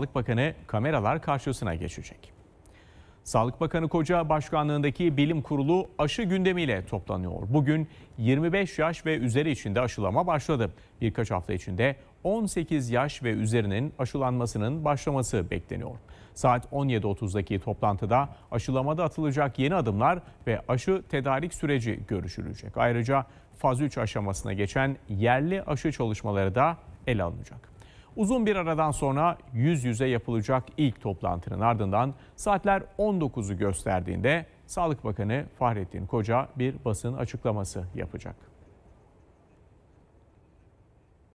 Sağlık Bakanı kameralar karşısına geçecek. Sağlık Bakanı Koca başkanlığındaki bilim kurulu aşı gündemiyle toplanıyor. Bugün 25 yaş ve üzeri içinde aşılama başladı. Birkaç hafta içinde 18 yaş ve üzerinin aşılanmasının başlaması bekleniyor. Saat 17.30'daki toplantıda aşılamada atılacak yeni adımlar ve aşı tedarik süreci görüşülecek. Ayrıca faz 3 aşamasına geçen yerli aşı çalışmaları da ele alınacak. Uzun bir aradan sonra yüz yüze yapılacak ilk toplantının ardından saatler 19'u gösterdiğinde Sağlık Bakanı Fahrettin Koca bir basın açıklaması yapacak.